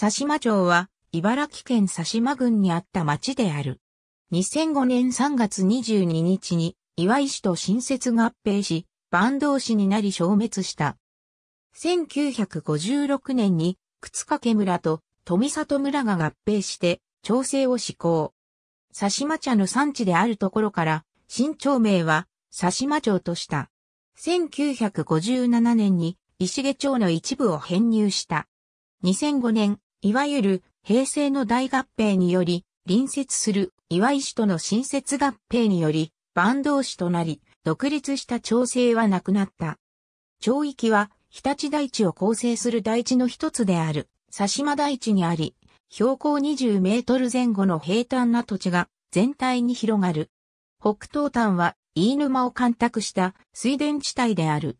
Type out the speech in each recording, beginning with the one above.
佐島町は、茨城県佐島郡にあった町である。2005年3月22日に、岩井市と新設合併し、坂東市になり消滅した。1956年に、靴掛村と富里村が合併して、調整を施行。佐島茶の産地であるところから、新町名は、佐島町とした。1957年に、石毛町の一部を編入した。2005年、いわゆる平成の大合併により、隣接する岩井との新設合併により、万同市となり、独立した調整はなくなった。町域は、日立台地を構成する台地の一つである、佐島台地にあり、標高20メートル前後の平坦な土地が全体に広がる。北東端は飯沼を干拓した水田地帯である。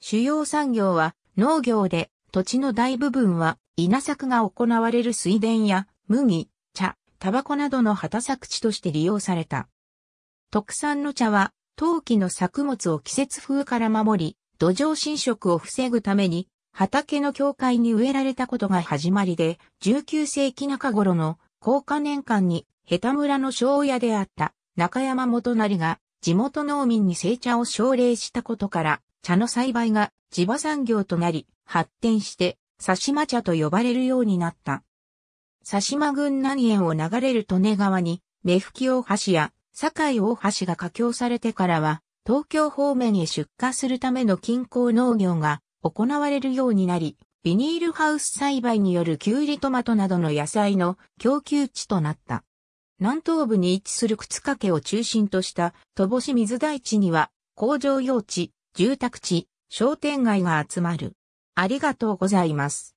主要産業は農業で土地の大部分は稲作が行われる水田や麦、茶、タバコなどの畑作地として利用された。特産の茶は、陶器の作物を季節風から守り、土壌侵食を防ぐために、畑の境界に植えられたことが始まりで、19世紀中頃の高価年間に、ヘタ村の庄屋であった中山元成が地元農民に製茶を奨励したことから、茶の栽培が地場産業となり、発展して佐島茶と呼ばれるようになった。佐島郡南園を流れる利根川に、目吹大橋や堺大橋が架橋されてからは、東京方面へ出荷するための近郊農業が行われるようになり、ビニールハウス栽培によるキュウリトマトなどの野菜の供給地となった。南東部に位置する靴掛けを中心とした戸越水大地には工場用地、住宅地、商店街が集まる。ありがとうございます。